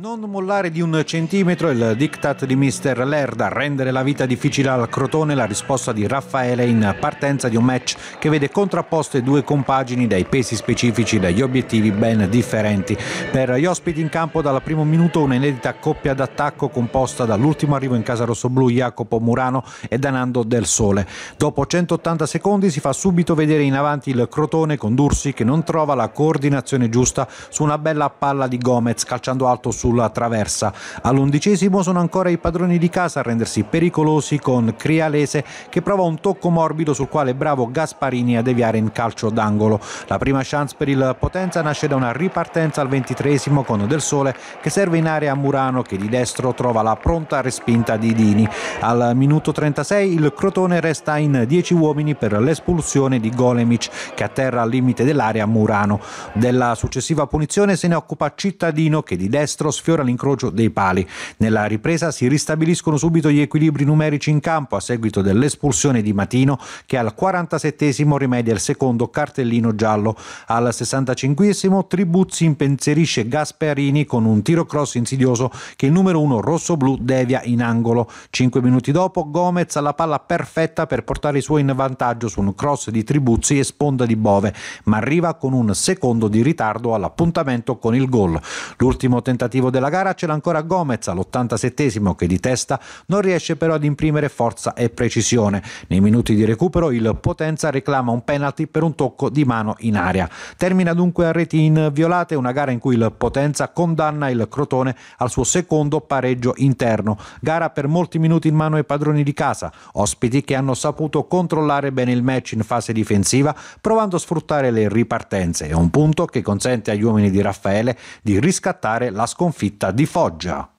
Non mollare di un centimetro il diktat di mister Lerda, rendere la vita difficile al Crotone la risposta di Raffaele in partenza di un match che vede contrapposte due compagini dai pesi specifici e dagli obiettivi ben differenti. Per gli ospiti in campo dal primo minuto un'inedita coppia d'attacco composta dall'ultimo arrivo in casa rossoblu Jacopo Murano e Danando Del Sole. Dopo 180 secondi si fa subito vedere in avanti il Crotone con Dursi che non trova la coordinazione giusta su una bella palla di Gomez calciando alto su sulla traversa. All'undicesimo sono ancora i padroni di casa a rendersi pericolosi con Crialese che prova un tocco morbido sul quale bravo Gasparini a deviare in calcio d'angolo. La prima chance per il Potenza nasce da una ripartenza al ventitresimo con Del Sole che serve in area a Murano che di destro trova la pronta respinta di Dini. Al minuto 36 il Crotone resta in 10 uomini per l'espulsione di Golemic che atterra al limite dell'area a Murano. Della successiva punizione se ne occupa Cittadino che di destro sfiora l'incrocio dei pali. Nella ripresa si ristabiliscono subito gli equilibri numerici in campo a seguito dell'espulsione di Matino che al 47 rimedia il secondo cartellino giallo. Al 65 Tribuzzi impensierisce Gasperini con un tiro cross insidioso che il numero 1 rosso-blu devia in angolo. Cinque minuti dopo Gomez ha la palla perfetta per portare i suoi in vantaggio su un cross di Tribuzzi e sponda di Bove, ma arriva con un secondo di ritardo all'appuntamento con il gol. L'ultimo tentativo tentativo della gara ce l'ha ancora Gomez all'87 che di testa non riesce però ad imprimere forza e precisione. Nei minuti di recupero il Potenza reclama un penalty per un tocco di mano in aria. Termina dunque a reti inviolate una gara in cui il Potenza condanna il Crotone al suo secondo pareggio interno. Gara per molti minuti in mano ai padroni di casa, ospiti che hanno saputo controllare bene il match in fase difensiva provando a sfruttare le ripartenze. È un punto che consente agli uomini di Raffaele di riscattare la sconfitta sconfitta di Foggia.